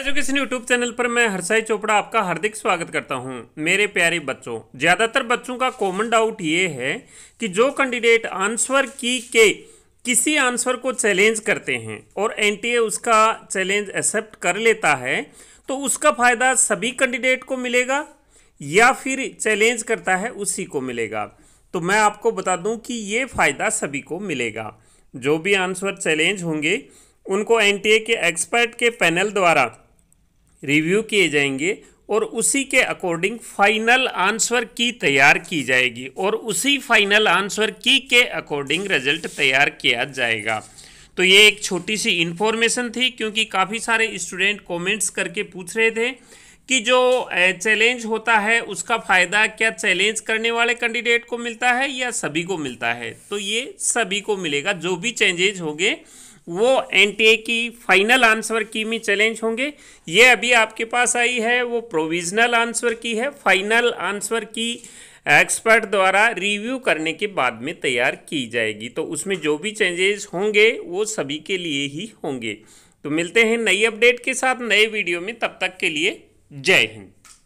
education YouTube channel पर मैं हरसाई चोपड़ा आपका हार्दिक स्वागत करता हूं मेरे प्यारे बच्चों ज़्यादातर बच्चों का कॉमन डाउट ये है कि जो कैंडिडेट आंसर की के किसी आंसर को चैलेंज करते हैं और एनटीए उसका चैलेंज एक्सेप्ट कर लेता है तो उसका फ़ायदा सभी कैंडिडेट को मिलेगा या फिर चैलेंज करता है उसी को मिलेगा तो मैं आपको बता दूँ कि ये फ़ायदा सभी को मिलेगा जो भी आंसर चैलेंज होंगे उनको एनटीए के एक्सपर्ट के पैनल द्वारा रिव्यू किए जाएंगे और उसी के अकॉर्डिंग फाइनल आंसर की तैयार की जाएगी और उसी फाइनल आंसर की के अकॉर्डिंग रिजल्ट तैयार किया जाएगा तो ये एक छोटी सी इन्फॉर्मेशन थी क्योंकि काफ़ी सारे स्टूडेंट कमेंट्स करके पूछ रहे थे कि जो चैलेंज होता है उसका फ़ायदा क्या चैलेंज करने वाले कैंडिडेट को मिलता है या सभी को मिलता है तो ये सभी को मिलेगा जो भी चेंजेज होंगे वो एन की फाइनल आंसर की में चैलेंज होंगे ये अभी आपके पास आई है वो प्रोविजनल आंसर की है फाइनल आंसर की एक्सपर्ट द्वारा रिव्यू करने के बाद में तैयार की जाएगी तो उसमें जो भी चेंजेस होंगे वो सभी के लिए ही होंगे तो मिलते हैं नई अपडेट के साथ नए वीडियो में तब तक के लिए जय हिंद